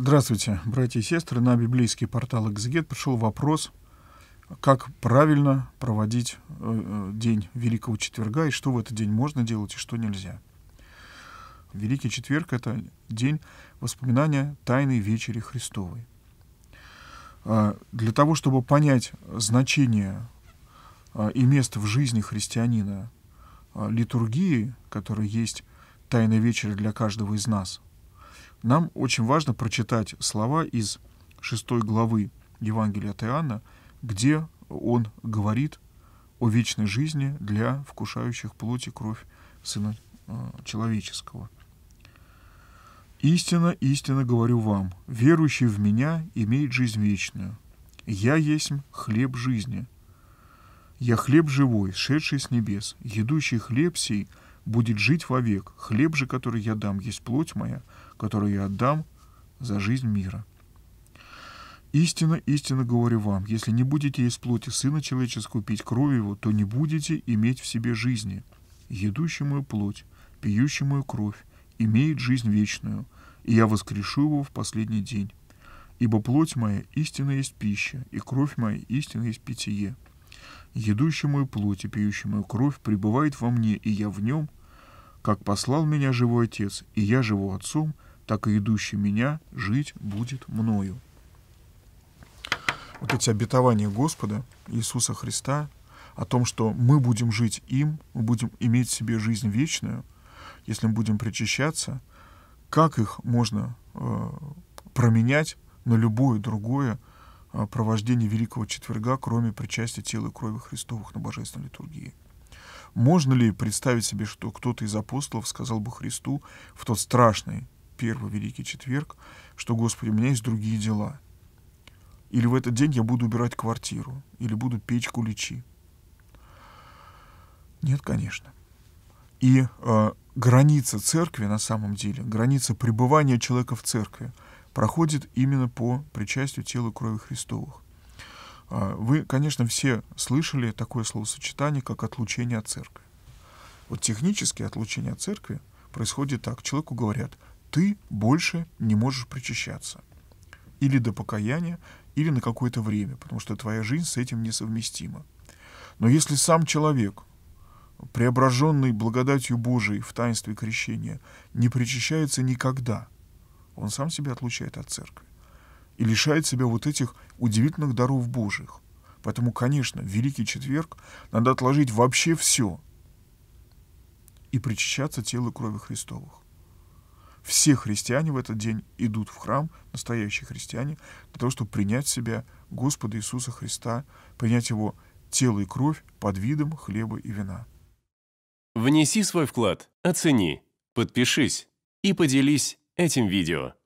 Здравствуйте, братья и сестры. На библейский портал «Экзегет» пришел вопрос, как правильно проводить э, э, день Великого Четверга, и что в этот день можно делать, и что нельзя. Великий Четверг — это день воспоминания Тайной Вечери Христовой. А, для того, чтобы понять значение а, и место в жизни христианина а, литургии, которая есть Тайная Вечеря для каждого из нас — нам очень важно прочитать слова из 6 главы Евангелия от Иоанна, где он говорит о вечной жизни для вкушающих плоть и кровь Сына э, Человеческого. «Истина, истина говорю вам, верующий в Меня имеет жизнь вечную. Я есть хлеб жизни. Я хлеб живой, шедший с небес. Едущий хлеб сей – будет жить вовек. Хлеб же, который я дам, есть плоть моя, которую я отдам за жизнь мира. Истинно, истинно говорю вам, если не будете из плоти Сына Человеческого пить крови Его, то не будете иметь в себе жизни. Едущий мою плоть, пьющий мою кровь, имеет жизнь вечную, и я воскрешу его в последний день. Ибо плоть моя истинно есть пища, и кровь моя истинно есть питье. Едущий мою плоть и пьющий мою кровь пребывает во мне, и я в нем, как послал меня живой Отец, и я живу Отцом, так и идущий меня жить будет мною. Вот эти обетования Господа, Иисуса Христа, о том, что мы будем жить им, мы будем иметь в себе жизнь вечную, если мы будем причащаться, как их можно э, променять на любое другое э, провождение Великого Четверга, кроме причастия тела и крови Христовых на Божественной литургии. Можно ли представить себе, что кто-то из апостолов сказал бы Христу в тот страшный первый Великий Четверг, что, Господи, у меня есть другие дела. Или в этот день я буду убирать квартиру, или буду печь куличи. Нет, конечно. И э, граница церкви, на самом деле, граница пребывания человека в церкви проходит именно по причастию тела крови Христовых. А, вы, конечно, все слышали такое словосочетание, как отлучение от церкви. Вот технически отлучение от церкви происходит так. Человеку говорят, ты больше не можешь причащаться. Или до покаяния, или на какое-то время, потому что твоя жизнь с этим несовместима. Но если сам человек, преображенный благодатью Божией в таинстве крещения, не причащается никогда, он сам себя отлучает от церкви и лишает себя вот этих удивительных даров Божьих. Поэтому, конечно, в Великий Четверг надо отложить вообще все и причащаться телу и крови Христовых. Все христиане в этот день идут в храм, настоящие христиане, для того, чтобы принять в себя Господа Иисуса Христа, принять Его тело и кровь под видом хлеба и вина. Внеси свой вклад, оцени, подпишись и поделись этим видео.